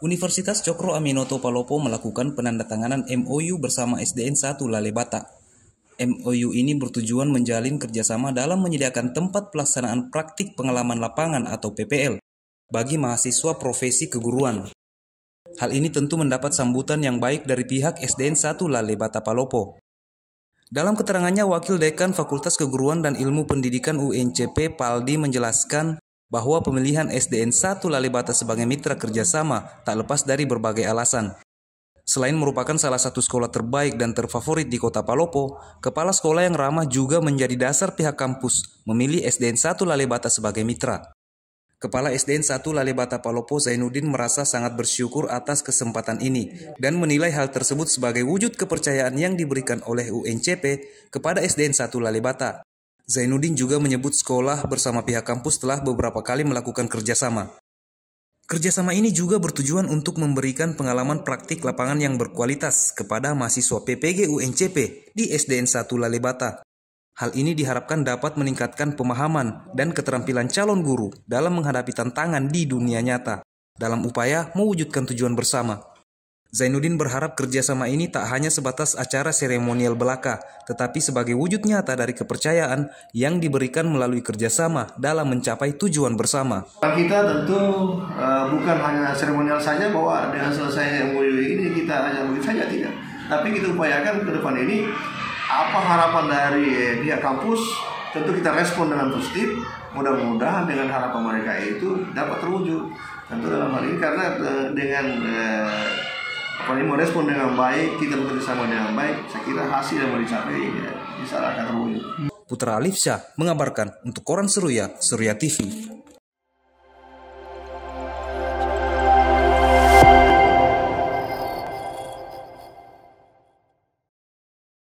Universitas Cokro Aminoto Palopo melakukan penandatanganan MOU bersama SDN 1 Lalebata. MOU ini bertujuan menjalin kerjasama dalam menyediakan tempat pelaksanaan praktik pengalaman lapangan atau PPL bagi mahasiswa profesi keguruan. Hal ini tentu mendapat sambutan yang baik dari pihak SDN 1 Lalebata Palopo. Dalam keterangannya, Wakil Dekan Fakultas Keguruan dan Ilmu Pendidikan UNCP Paldi menjelaskan bahwa pemilihan SDN 1 Lalibata sebagai mitra kerjasama tak lepas dari berbagai alasan. Selain merupakan salah satu sekolah terbaik dan terfavorit di kota Palopo, kepala sekolah yang ramah juga menjadi dasar pihak kampus memilih SDN 1 Lalibata sebagai mitra. Kepala SDN 1 Lalibata Palopo Zainuddin merasa sangat bersyukur atas kesempatan ini dan menilai hal tersebut sebagai wujud kepercayaan yang diberikan oleh UNCP kepada SDN 1 Lalibata. Zainuddin juga menyebut sekolah bersama pihak kampus telah beberapa kali melakukan kerjasama. Kerjasama ini juga bertujuan untuk memberikan pengalaman praktik lapangan yang berkualitas kepada mahasiswa PPG UNCP di SDN 1 Lalebata. Hal ini diharapkan dapat meningkatkan pemahaman dan keterampilan calon guru dalam menghadapi tantangan di dunia nyata dalam upaya mewujudkan tujuan bersama. Zainuddin berharap kerjasama ini tak hanya sebatas acara seremonial belaka, tetapi sebagai wujud nyata dari kepercayaan yang diberikan melalui kerjasama dalam mencapai tujuan bersama. Kita tentu uh, bukan hanya seremonial saja bahwa dengan selesai MOU ini kita hanya begitu saja tidak, tapi kita upayakan ke depan ini apa harapan dari pihak eh, kampus tentu kita respon dengan positif mudah-mudahan dengan harapan mereka itu dapat terwujud tentu dalam hal ini karena eh, dengan eh, apalagi mau respon dengan baik kita bekerja sama dengan baik saya kira hasil yang mau dicapai ya bisa akan terwujud Putra Alifsyah mengabarkan untuk Koran Seruya, Surya TV.